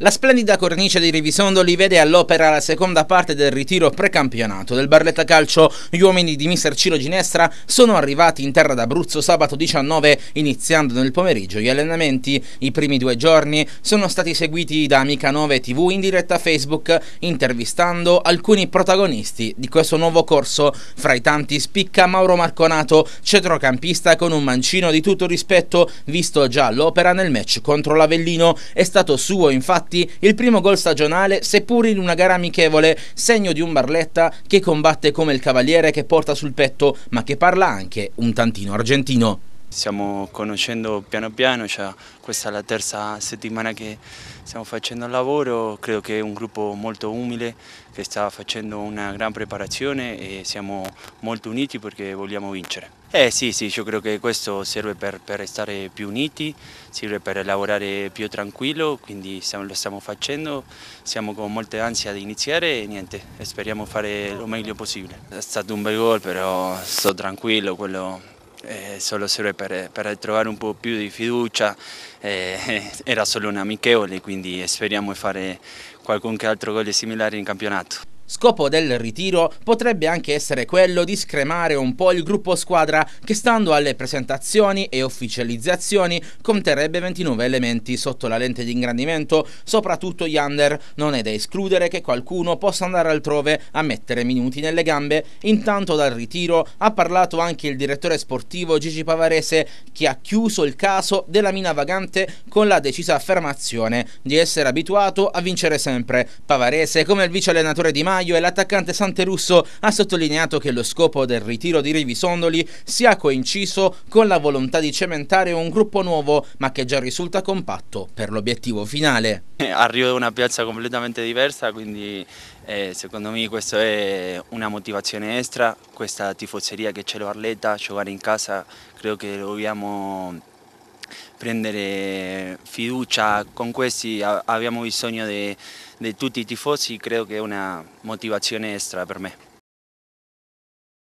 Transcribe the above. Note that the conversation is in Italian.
La splendida cornice dei Rivisondoli vede all'opera la seconda parte del ritiro precampionato del Barletta Calcio. Gli uomini di Mister Ciro Ginestra sono arrivati in terra d'Abruzzo sabato 19, iniziando nel pomeriggio gli allenamenti. I primi due giorni sono stati seguiti da Amica 9 TV in diretta Facebook, intervistando alcuni protagonisti di questo nuovo corso. Fra i tanti spicca Mauro Marconato, centrocampista con un mancino di tutto rispetto, visto già all'opera nel match contro l'Avellino. È stato suo infatti infatti il primo gol stagionale, seppur in una gara amichevole, segno di un Barletta che combatte come il cavaliere che porta sul petto, ma che parla anche un tantino argentino. Stiamo conoscendo piano piano, cioè questa è la terza settimana che stiamo facendo il lavoro, credo che è un gruppo molto umile che sta facendo una gran preparazione e siamo molto uniti perché vogliamo vincere. Eh sì, sì, io credo che questo serve per, per stare più uniti, serve per lavorare più tranquillo, quindi stiamo, lo stiamo facendo, siamo con molta ansia di iniziare e niente, speriamo fare lo meglio possibile. È stato un bel gol però sto tranquillo, quello eh, solo serve per, per, trovare un po' più di fiducia, eh, era solo un amichevole, quindi speriamo di fare qualche altro gol similare in campionato. Scopo del ritiro potrebbe anche essere quello di scremare un po' il gruppo squadra che stando alle presentazioni e ufficializzazioni conterrebbe 29 elementi sotto la lente di ingrandimento, soprattutto gli under. Non è da escludere che qualcuno possa andare altrove a mettere minuti nelle gambe. Intanto dal ritiro ha parlato anche il direttore sportivo Gigi Pavarese che ha chiuso il caso della mina vagante con la decisa affermazione di essere abituato a vincere sempre. Pavarese come il vice allenatore di Mano Maio e l'attaccante Sante Russo ha sottolineato che lo scopo del ritiro di Rivisondoli sia coinciso con la volontà di cementare un gruppo nuovo ma che già risulta compatto per l'obiettivo finale. Eh, arrivo da una piazza completamente diversa quindi eh, secondo me questa è una motivazione extra, questa tifoseria che c'è lo Arletta, giocare in casa credo che dobbiamo prendere fiducia con questi, abbiamo bisogno di tutti i tifosi, credo che è una motivazione extra per me.